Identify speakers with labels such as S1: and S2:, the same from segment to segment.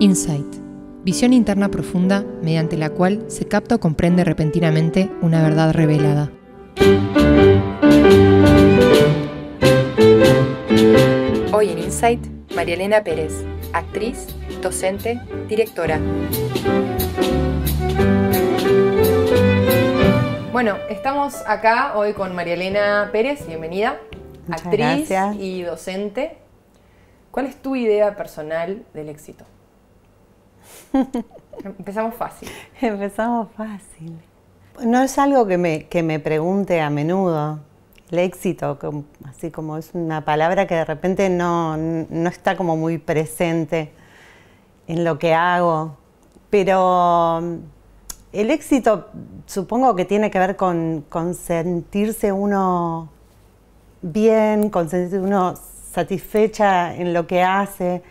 S1: Insight, visión interna profunda mediante la cual se capta o comprende repentinamente una verdad revelada. Hoy en Insight, María Elena Pérez, actriz, docente, directora. Bueno, estamos acá hoy con María Elena Pérez, bienvenida, actriz y docente. ¿Cuál es tu idea personal del éxito? Empezamos fácil.
S2: Empezamos fácil. No es algo que me, pregunte a menudo, el éxito, así como es una palabra que de repente no, está como muy presente en lo que hago, pero um, el éxito supongo que tiene que ver con, con sentirse uno bien, con sentirse uno satisfecha en lo que hace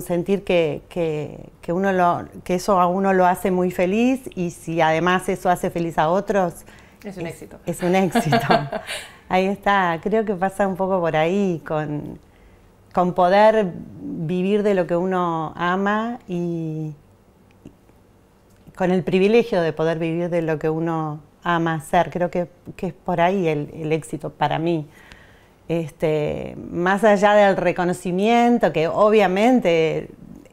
S2: sentir que, que, uno que eso a uno lo hace muy feliz y si además eso hace feliz a otros. Es un éxito. Es un éxito. ahí está, creo que pasa un poco por ahí, con, poder vivir de lo que uno ama y con el privilegio de poder vivir de lo que uno ama hacer. Creo que, es por ahí el, el éxito para mí. Este, más allá del reconocimiento, que obviamente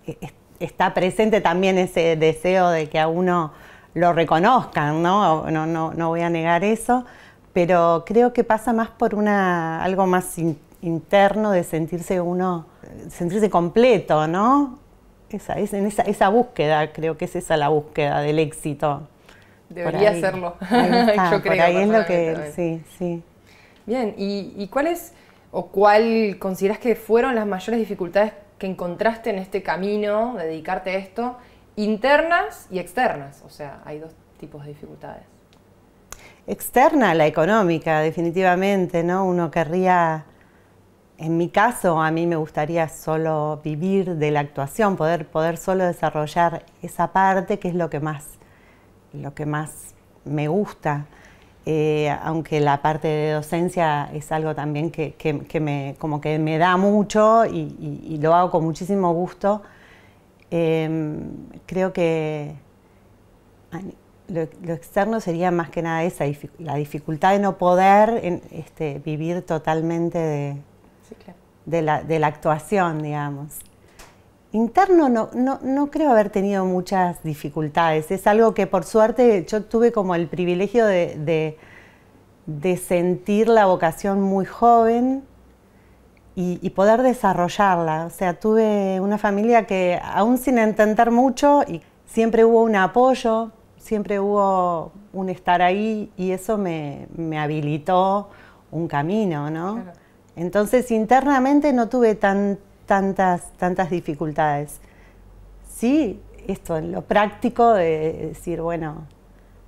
S2: e-, está presente también ese deseo de que a uno lo reconozcan, ¿no? No, voy a negar eso, pero creo que pasa más por una, algo más interno de sentirse uno, sentirse completo, ¿no? Esa, en esa, búsqueda, creo que es esa la búsqueda del éxito.
S1: Debería serlo. Yo creo. lo que, sí, sí. Bien, ¿y, cuáles o cuál consideras que fueron las mayores dificultades que encontraste en este camino, de dedicarte a esto, internas y externas? O sea, hay dos tipos de dificultades.
S2: Externa, la económica, definitivamente, ¿no? Uno querría, en mi caso, a mí me gustaría solo vivir de la actuación, poder, poder solo desarrollar esa parte que es lo que más, lo que más me gusta. Eh, aunque la parte de docencia es algo también que, que, me, como que me da mucho y, lo hago con muchísimo gusto, em, creo que lo, externo sería más que nada esa, la dificultad de no poder este, vivir totalmente de la actuación, digamos. Interno no, no, creo haber tenido muchas dificultades. Es algo que por suerte yo tuve como el privilegio de, de, sentir la vocación muy joven y, poder desarrollarla. O sea, tuve una familia que aún sin intentar mucho, y siempre hubo un apoyo, siempre hubo un estar ahí y eso me, me habilitó un camino, ¿no? Entonces internamente no tuve tan tantas, tantas dificultades. Sí, esto en lo práctico de decir, bueno,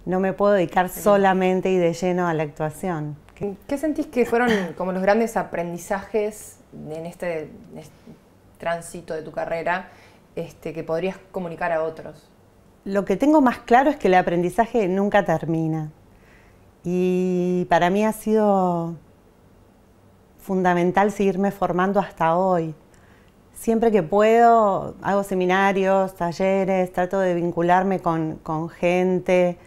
S2: no me puedo dedicar solamente y de lleno a la actuación. ¿Qué
S1: sentís que fueron como los grandes aprendizajes en este, este tránsito de tu carrera este, que podrías comunicar a otros?
S2: Lo que tengo más claro es que el aprendizaje nunca termina. Y para mí ha sido fundamental seguirme formando hasta hoy. Siempre que puedo, hago seminarios, talleres, trato de vincularme con, gente.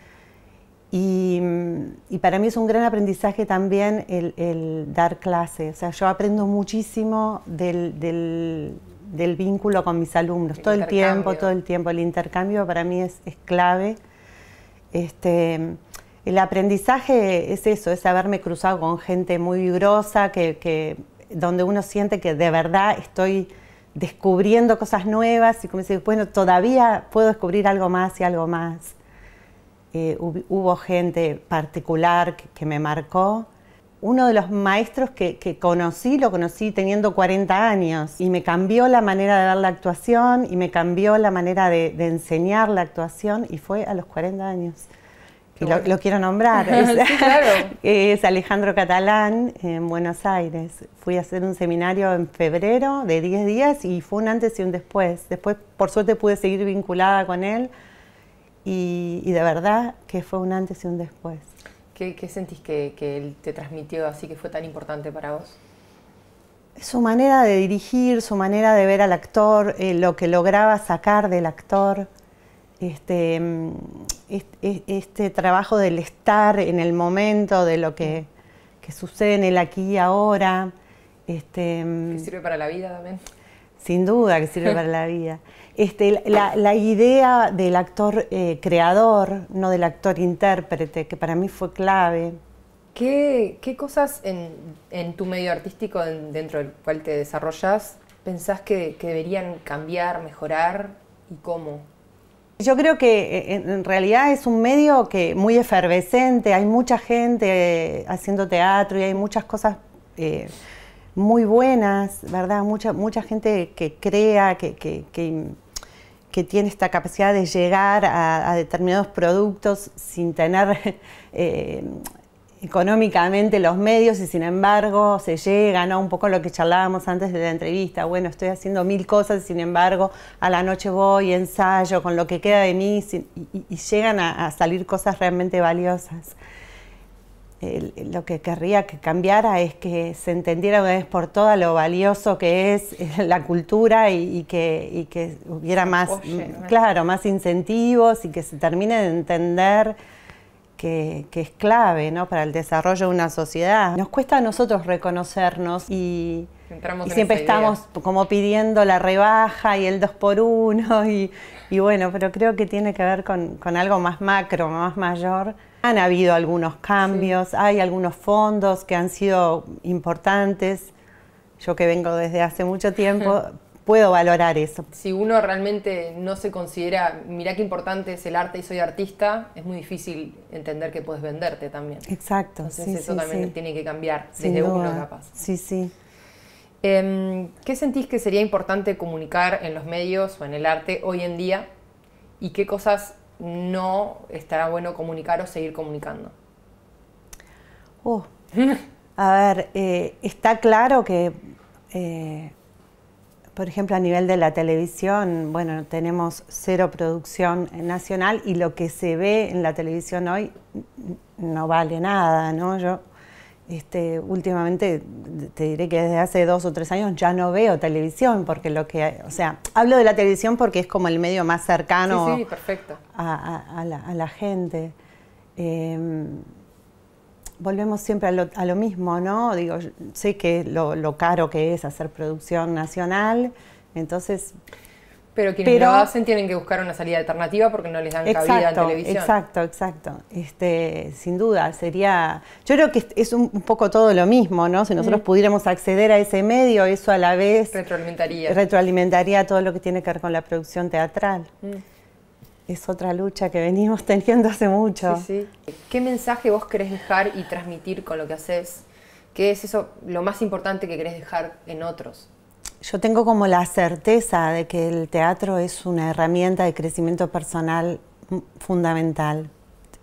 S2: Mm, y, para mí es un gran aprendizaje también el, dar clases. O sea, yo aprendo muchísimo del, vínculo con mis alumnos. todo el tiempo, todo el tiempo. El intercambio para mí es, clave. Este, el aprendizaje es eso, es haberme cruzado con gente muy grosa, que, donde uno siente que de verdad estoy descubriendo cosas nuevas y comencé, bueno, todavía puedo descubrir algo más y algo más. Eh, hubo gente particular que, me marcó. Uno de los maestros que, conocí, lo conocí teniendo 40 años y me cambió la manera de ver la actuación y me cambió la manera de enseñar la actuación y fue a los 40 años. Lo, quiero nombrar, es, Alejandro Catalán en Buenos Aires. Fui a hacer un seminario en febrero de 10 días y fue un antes y un después. Después, por suerte, pude seguir vinculada con él y, de verdad que fue un antes y un después. ¿Qué, sentís que, él te transmitió
S1: así que fue tan importante para vos?
S2: Su manera de dirigir, su manera de ver al actor, eh, lo que lograba sacar del actor este, mm, este, trabajo del estar en el momento, de lo que, sucede en el aquí y ahora. Este, mm, que sirve
S1: para la vida también.
S2: Sin duda que sirve para la vida. Este, la, idea del actor eh, creador, no del actor intérprete, que para mí fue clave. ¿Qué, cosas
S1: en, tu medio artístico, dentro del cual te desarrollas, pensás que deberían cambiar, mejorar y cómo?
S2: Yo creo que eh, en realidad es un medio que muy efervescente, hay mucha gente eh, haciendo teatro y hay muchas cosas eh, muy buenas, ¿verdad? Mucha, mucha gente que crea, que, que, tiene esta capacidad de llegar a, determinados productos sin tener económicamente los medios y sin embargo se llega, ¿no? Un poco lo que charlábamos antes de la entrevista, bueno, estoy haciendo mil cosas y sin embargo a la noche voy, ensayo con lo que queda de mí y, llegan a, salir cosas realmente valiosas. lo que querría que cambiara es que se entendiera una vez por todas lo valioso que es eh, la cultura y, que, hubiera más, claro, más incentivos y que se termine de entender que, es clave para el desarrollo de una sociedad. Nos cuesta a nosotros reconocernos y, siempre estamos como pidiendo la rebaja y el dos por uno y, bueno, pero creo que tiene que ver con, algo más macro, más mayor. Han habido algunos cambios, hay algunos fondos que han sido importantes. Yo que vengo desde hace mucho tiempo, puedo valorar eso. Si
S1: uno realmente no se considera, mirá qué importante es el arte y soy artista, es muy difícil entender que puedes venderte también.
S2: Exacto. Entonces eso también
S1: tiene que cambiar desde uno capaz. Sí, sí. Em, ¿Qué sentís que sería importante comunicar en los medios o en el arte hoy en día? ¿Y qué cosas no estará bueno comunicar o seguir comunicando?
S2: Oh. A ver, eh, está claro que eh, por ejemplo, a nivel de la televisión, bueno, tenemos cero producción nacional y lo que se ve en la televisión hoy no vale nada, ¿no? Yo este, últimamente te diré que desde hace dos o tres años ya no veo televisión, porque lo que, o sea, hablo de la televisión porque es como el medio más cercano A, la, gente. Em, volvemos siempre a lo, mismo, ¿no? Digo, sé que lo, caro que es hacer producción nacional, entonces... Pero quienes lo hacen
S1: tienen que buscar una salida alternativa porque no les dan exacto, cabida en televisión. Exacto,
S2: exacto. Este, sin duda, sería... Yo creo que es un, poco todo lo mismo, ¿no? Si nosotros pudiéramos acceder a ese medio, eso a la vez... Retroalimentaría. Retroalimentaría todo lo que tiene que ver con la producción teatral. Mm es otra lucha que venimos teniendo hace mucho. Sí,
S1: sí. ¿Qué mensaje vos querés dejar y transmitir con lo que haces? ¿Qué es eso lo más importante que querés dejar en otros?
S2: Yo tengo como la certeza de que el teatro es una herramienta de crecimiento personal fundamental.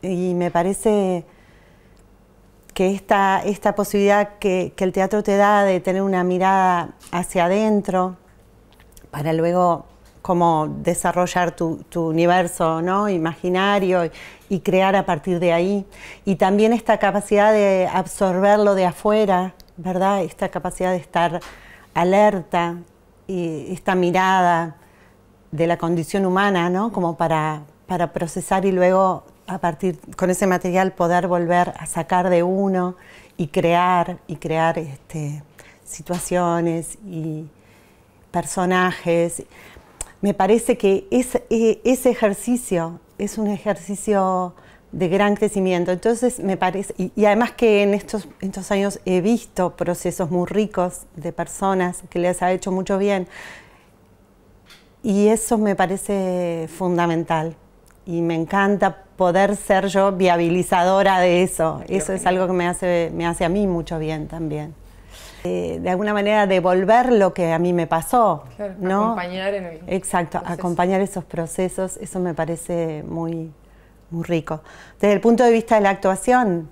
S2: Y me parece que esta, esta posibilidad que el teatro te da de tener una mirada hacia adentro para luego ...como desarrollar tu, universo imaginario y, crear a partir de ahí. Y también esta capacidad de absorberlo de afuera, ¿verdad? Esta capacidad de estar alerta y esta mirada de la condición humana, Como para, procesar y luego a partir con ese material poder volver a sacar de uno y crear y crear este, situaciones y personajes me parece que e, ese ejercicio es un ejercicio de gran crecimiento. Entonces, me parece, y, además que en estos, estos, años he visto procesos muy ricos de personas que les ha hecho mucho bien. Y eso me parece fundamental. Y me encanta poder ser yo viabilizadora de eso. Eso es algo que me hace, me hace a mí mucho bien también de alguna manera devolver lo que a mí me pasó. Acompañar en el Exacto, acompañar esos procesos, eso me parece muy, muy rico. Desde el punto de vista de la actuación,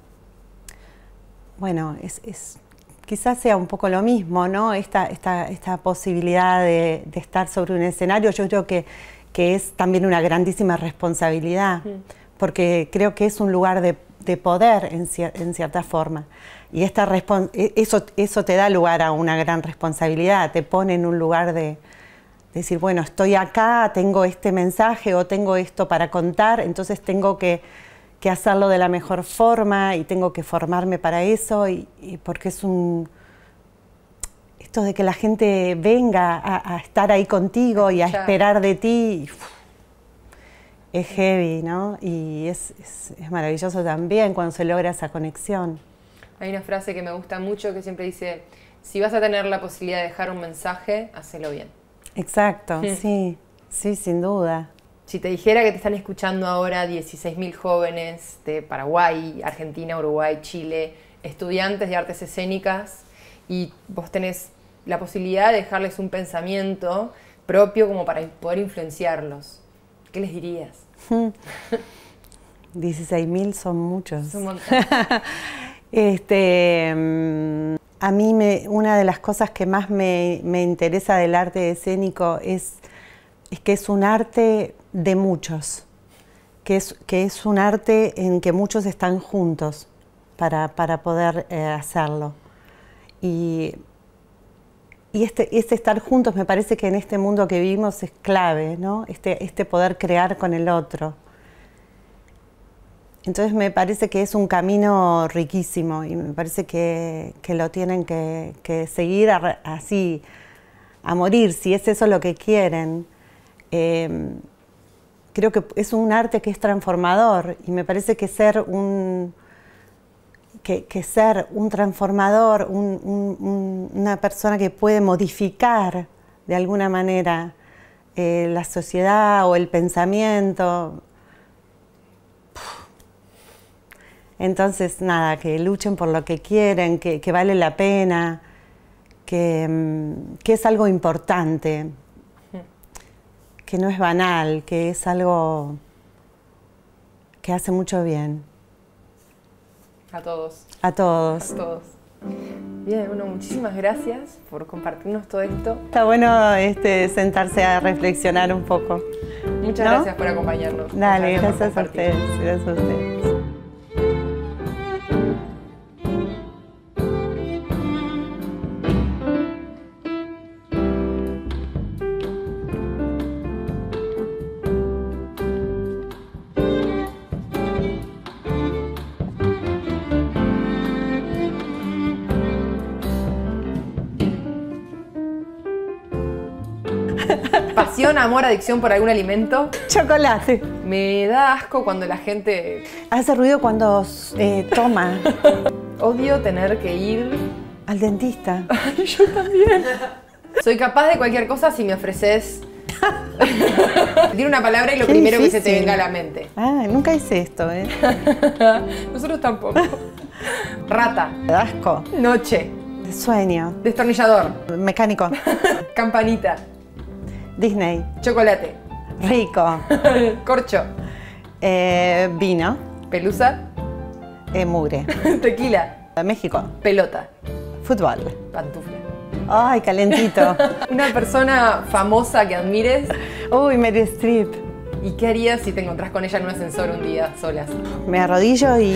S2: bueno, es, quizás sea un poco lo mismo, ¿no? Esta, esta, esta posibilidad de, estar sobre un escenario, yo creo que, que es también una grandísima responsabilidad, mm. porque creo que es un lugar de, poder en cierta forma. Y esta e, eso, te da lugar a una gran responsabilidad, te pone en un lugar de, decir, bueno, estoy acá, tengo este mensaje o tengo esto para contar, entonces tengo que, hacerlo de la mejor forma y tengo que formarme para eso, y, porque es un... Esto de que la gente venga a, estar ahí contigo y a esperar de ti. es heavy, ¿no? Y es, maravilloso también cuando se logra esa conexión.
S1: Hay una frase que me gusta mucho que siempre dice, si vas a tener la posibilidad de dejar un mensaje, hacelo bien.
S2: Exacto, hmm. sí, sí, sin duda.
S1: Si te dijera que te están escuchando ahora 16.000 jóvenes de Paraguay, Argentina, Uruguay, Chile, estudiantes de artes escénicas, y vos tenés la posibilidad de dejarles un pensamiento propio como para poder influenciarlos, ¿qué les dirías?
S2: 16.000 hmm. son muchos. Este, mm, a mí me, una de las cosas que más me, interesa del arte escénico es, que es un arte de muchos, que es, un arte en que muchos están juntos para, poder eh, hacerlo. Y, y este, este, estar juntos me parece que en este mundo que vivimos es clave, ¿no? este, este poder crear con el otro. Entonces me parece que es un camino riquísimo y me parece que, lo tienen que, seguir así, a morir, si es eso lo que quieren. Em, creo que es un arte que es transformador y me parece que ser un, que, ser un transformador, una persona que puede modificar de alguna manera eh, la sociedad o el pensamiento, Entonces, nada, que luchen por lo que quieren, que, vale la pena, mm, que, es algo importante, que no es banal, que es algo que hace mucho bien. A todos. A todos. todos.
S1: Bien, bueno, muchísimas gracias por compartirnos todo esto.
S2: Está bueno este, sentarse a reflexionar un poco. Muchas gracias por
S1: acompañarnos. Dale,
S2: gracias a Gracias a ustedes.
S1: pasión, amor, adicción por algún alimento? Chocolate. Me da asco cuando la gente...
S2: Hace ruido cuando eh, toma.
S1: Odio tener que ir... Al dentista. Yo también. Soy capaz de cualquier cosa si me ofreces... Tiene una palabra y lo primero que se te venga a la mente.
S2: nunca hice esto, ¿eh? Nosotros tampoco. Rata. Asco. Noche. Sueño. Destornillador. Mecánico. Campanita.
S1: Disney. Chocolate. Rico. Corcho. Eh,
S2: vino. Pelusa. Eh, mugre. Tequila. Eh, México. Pelota. Fútbol. Pantufla. Ay, calentito.
S1: Una persona famosa que admires. Uy, Meryl Streep. ¿Y qué harías si te encontrás con ella en un ascensor un día solas?
S2: Me arrodillo y.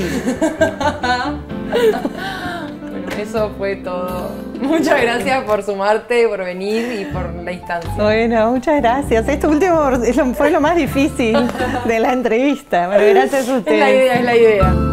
S1: bueno, eso fue todo. Muchas gracias por sumarte, por venir y por la instancia.
S2: Bueno, muchas gracias. Esto último fue lo más difícil de la entrevista. pero gracias a ustedes. Es la idea, es la idea.